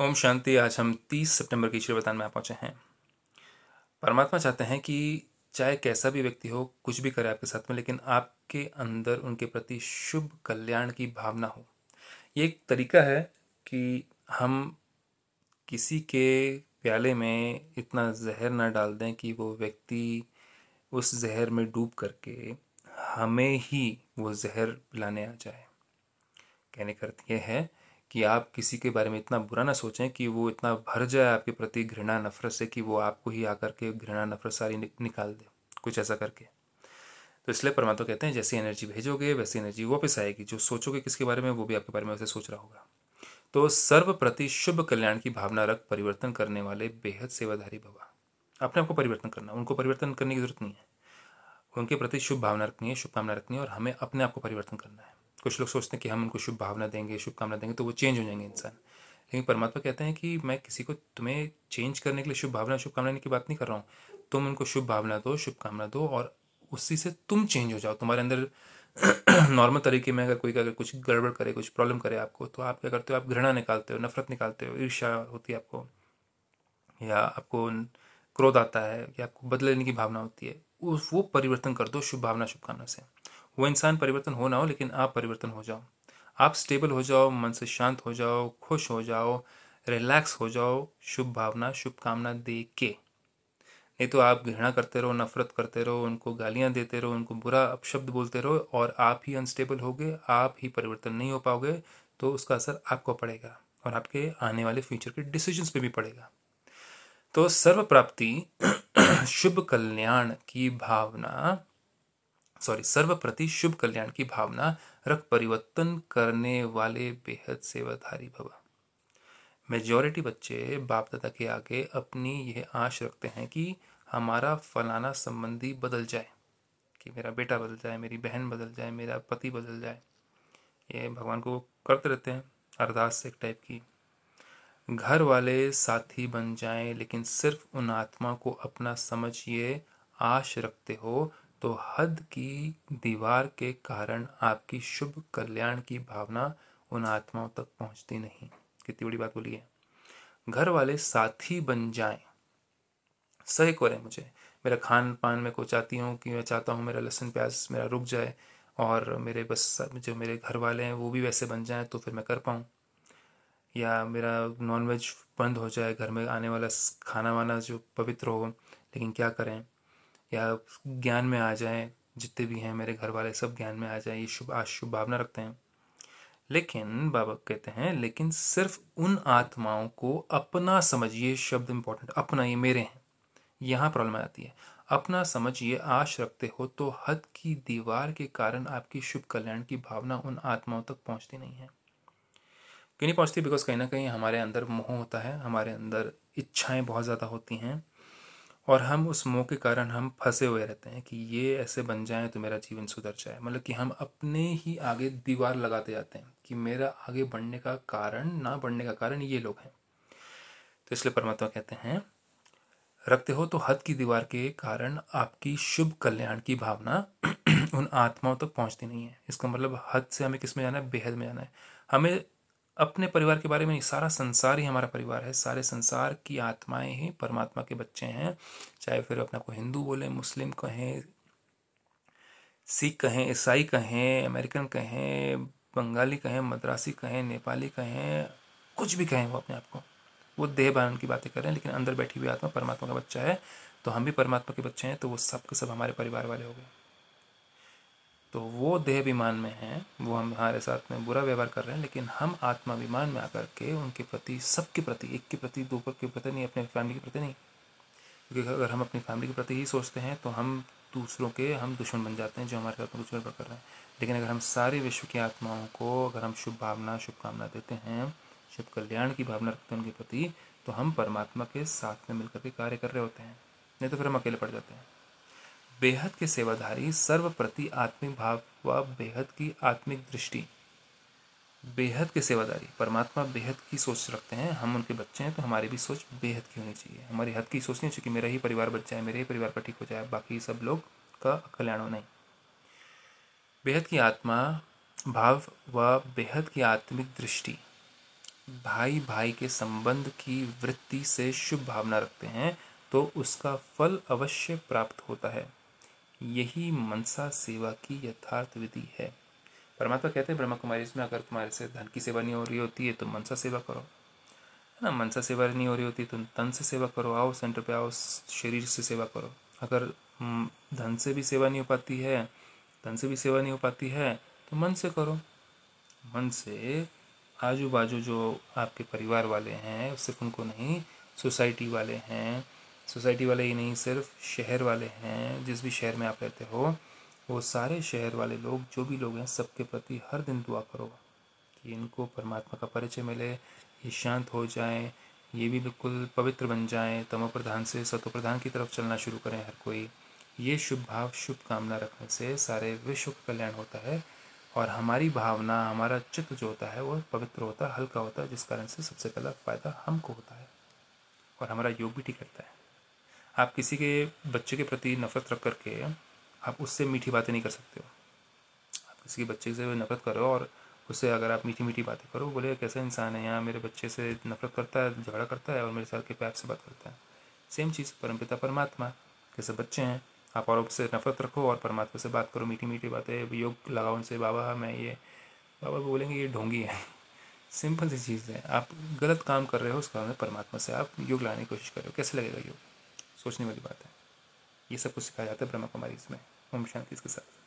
ओम शांति आज हम 30 सितंबर की शुरुआत में आ पहुँचे हैं परमात्मा चाहते हैं कि चाहे कैसा भी व्यक्ति हो कुछ भी करे आपके साथ में लेकिन आपके अंदर उनके प्रति शुभ कल्याण की भावना हो ये एक तरीका है कि हम किसी के प्याले में इतना जहर ना डाल दें कि वो व्यक्ति उस जहर में डूब करके हमें ही वो जहर पिलाने आ जाए कहने का अर्थ ये है कि आप किसी के बारे में इतना बुरा ना सोचें कि वो इतना भर जाए आपके प्रति घृणा नफरत से कि वो आपको ही आकर के घृणा नफरत सारी नि, निकाल दे कुछ ऐसा करके तो इसलिए परमात्मा कहते हैं जैसी एनर्जी भेजोगे वैसी एनर्जी वापस आएगी जो सोचोगे किसके बारे में वो भी आपके बारे में वैसे सोच रहा होगा तो सर्व प्रति शुभ कल्याण की भावना रख परिवर्तन करने वाले बेहद सेवाधारी भवा अपने आपको परिवर्तन करना उनको परिवर्तन करने की जरूरत नहीं है उनके प्रति शुभ भावना रखनी है शुभकामना रखनी है और हमें अपने आप को परिवर्तन करना है कुछ लोग सोचते हैं कि हम उनको शुभ भावना देंगे शुभकामना देंगे तो वो चेंज हो जाएंगे इंसान लेकिन परमात्मा कहते हैं कि मैं किसी को तुम्हें चेंज करने के लिए शुभ भावना शुभकामना की बात नहीं कर रहा हूँ तुम उनको शुभ भावना दो शुभकामना दो और उसी से तुम चेंज हो जाओ तुम्हारे अंदर नॉर्मल तरीके में अगर कोई अगर कुछ गड़बड़ करे कुछ प्रॉब्लम करे आपको तो आप क्या करते हो आप घृणा निकालते हो नफरत निकालते हो ईर्ष्या होती है आपको या आपको क्रोध आता है या आपको बदले लेने की भावना होती है वो परिवर्तन कर दो शुभ भावना शुभकामना से वो इंसान परिवर्तन हो ना हो लेकिन आप परिवर्तन हो जाओ आप स्टेबल हो जाओ मन से शांत हो जाओ खुश हो जाओ रिलैक्स हो जाओ शुभ भावना शुभकामना दे के नहीं तो आप घृणा करते रहो नफरत करते रहो उनको गालियाँ देते रहो उनको बुरा अपशब्द बोलते रहो और आप ही अनस्टेबल होगे आप ही परिवर्तन नहीं हो पाओगे तो उसका असर आपको पड़ेगा और आपके आने वाले फ्यूचर के डिसीजंस पे भी पड़ेगा तो सर्व प्राप्ति शुभ कल्याण की भावना सॉरी सर्वप्रति शुभ कल्याण की भावना रख परिवर्तन करने वाले बेहद सेवाधारी भव मेजॉरिटी बच्चे बाप दादा के आगे अपनी यह आश रखते हैं कि हमारा फलाना संबंधी बदल जाए कि मेरा बेटा बदल जाए मेरी बहन बदल जाए मेरा पति बदल जाए ये भगवान को करते रहते हैं अरदास से एक टाइप की घर वाले साथी बन जाएं लेकिन सिर्फ उन आत्मा को अपना समझिए आश रखते हो तो हद की दीवार के कारण आपकी शुभ कल्याण की भावना उन आत्माओं तक पहुंचती नहीं कितनी बड़ी बात बोली है घर वाले साथी बन जाएं सही करें मुझे मेरा खान पान में को चाहती हूँ कि मैं चाहता हूँ मेरा लहसुन प्याज मेरा रुक जाए और मेरे बस जो मेरे घर वाले हैं वो भी वैसे बन जाए तो फिर मैं कर पाऊँ या मेरा नॉनवेज बंद हो जाए घर में आने वाला खाना वाना जो पवित्र हो लेकिन क्या करें या ज्ञान में आ जाएं जितने भी हैं मेरे घर वाले सब ज्ञान में आ जाएं ये शुभ आज शुभ भावना रखते हैं लेकिन बाबा कहते हैं लेकिन सिर्फ उन आत्माओं को अपना समझिए शब्द इम्पोर्टेंट अपना ये मेरे हैं यहाँ प्रॉब्लम आती है अपना समझिए आश रखते हो तो हद की दीवार के कारण आपकी शुभ कल्याण की भावना उन आत्माओं तक पहुँचती नहीं है क्यों नहीं पहुँचती बिकॉज कहीं ना कहीं हमारे अंदर मोह होता है हमारे अंदर इच्छाएं बहुत ज़्यादा होती हैं और हम उस मोह के कारण हम फंसे हुए रहते हैं कि ये ऐसे बन जाए तो मेरा जीवन सुधर जाए मतलब कि हम अपने ही आगे दीवार लगाते जाते हैं कि मेरा आगे बढ़ने का कारण ना बढ़ने का कारण ये लोग हैं तो इसलिए परमात्मा कहते हैं रखते हो तो हद की दीवार के कारण आपकी शुभ कल्याण की भावना उन आत्माओं तक तो पहुंचती नहीं है इसका मतलब हद से हमें किस में जाना है बेहद में जाना है हमें अपने परिवार के बारे में नहीं सारा संसार ही हमारा परिवार है सारे संसार की आत्माएं ही परमात्मा के बच्चे हैं चाहे फिर अपने आपको हिंदू बोले मुस्लिम कहें सिख कहें ईसाई कहें अमेरिकन कहें बंगाली कहें मद्रासी कहें नेपाली कहें कुछ भी कहें वो अपने आप को वो देह बानन की बातें करें लेकिन अंदर बैठी हुई आत्मा परमात्मा का बच्चा है तो हम भी परमात्मा के बच्चे हैं तो वो सब के सब हमारे परिवार वाले हो गए तो वो देह अभिमान में हैं वो हमारे साथ में बुरा व्यवहार कर रहे हैं लेकिन हम आत्माभिमान में आकर के उनके प्रति सबके प्रति एक के प्रति दो के प्रति नहीं अपने फैमिली के प्रति नहीं क्योंकि अगर हम अपनी फैमिली के प्रति ही सोचते हैं तो हम दूसरों के हम दुश्मन बन जाते हैं जो हमारे साथ में दुश्मन कर रहे हैं लेकिन अगर हम सारे विश्व की आत्माओं को अगर हम शुभ भावना शुभकामना देते हैं शुभ कल्याण की भावना रखते हैं उनके प्रति तो हम परमात्मा के साथ में मिलकर के कार्य कर रहे होते हैं नहीं तो फिर हम अकेले पड़ जाते हैं बेहद के सेवाधारी सर्वप्रति आत्मिक भाव व बेहद की आत्मिक दृष्टि बेहद के सेवाधारी परमात्मा बेहद की सोच रखते हैं हम उनके बच्चे हैं तो हमारी भी सोच बेहद की होनी चाहिए हमारी हद की सोच नहीं चाहिए कि मेरा ही परिवार बच जाए मेरे ही परिवार का ठीक हो जाए बाकी सब लोग का कल्याण हो नहीं बेहद की आत्मा भाव व बेहद की आत्मिक दृष्टि भाई भाई के संबंध की वृत्ति से शुभ भावना रखते हैं तो उसका फल अवश्य प्राप्त होता है यही मनसा सेवा की यथार्थ विधि है परमात्मा कहते हैं ब्रह्मा कुमारी इसमें अगर तुम्हारे से धन की सेवा नहीं हो रही होती है तो मनसा सेवा करो है ना मनसा सेवा नहीं हो रही होती तुम तो तन से सेवा करो आओ सेंटर पे आओ शरीर से सेवा करो अगर हम्म, धन से भी सेवा नहीं हो पाती है तन से भी सेवा नहीं हो पाती है तो मन से करो मन से आजू बाजू जो आपके परिवार वाले हैं सिर्फ उनको नहीं सोसाइटी वाले हैं सोसाइटी वाले ही नहीं सिर्फ शहर वाले हैं जिस भी शहर में आप रहते हो वो सारे शहर वाले लोग जो भी लोग हैं सबके प्रति हर दिन दुआ करो कि इनको परमात्मा का परिचय मिले ये शांत हो जाए ये भी बिल्कुल पवित्र बन जाएं तमो प्रधान से सतो प्रधान की तरफ चलना शुरू करें हर कोई ये शुभ भाव शुभ कामना रखने से सारे विश्व का कल्याण होता है और हमारी भावना हमारा चित्त जो होता है वो पवित्र होता है हल्का होता है जिस कारण से सबसे पहला फ़ायदा हमको होता है और हमारा योग भी ठीक रहता है आप किसी के बच्चे के प्रति नफरत रख करके आप उससे मीठी बातें नहीं कर सकते हो आप किसी के बच्चे से नफरत करो और उससे अगर आप मीठी मीठी बातें करो बोले कैसा इंसान है यहाँ मेरे बच्चे से नफरत करता है झगड़ा करता है और मेरे साथ के प्यार से बात करता है सेम चीज़ परमपिता परमात्मा कैसे बच्चे हैं आप और उससे नफरत रखो और परमात्मा से बात करो मीठी मीठी बातें योग लगाओ उनसे बाबा मैं ये बाबा बोलेंगे ये ढोंगी है सिंपल सी चीज़ है आप गलत काम कर रहे हो उस कारण मतलब परमात्मा से आप योग लाने की कोशिश कर रहे हो कैसे लगेगा योग सोचने वाली बात है ये सब कुछ सिखाया जाता है ब्रह्मा कुमारी इसमें ओम शांति इसके साथ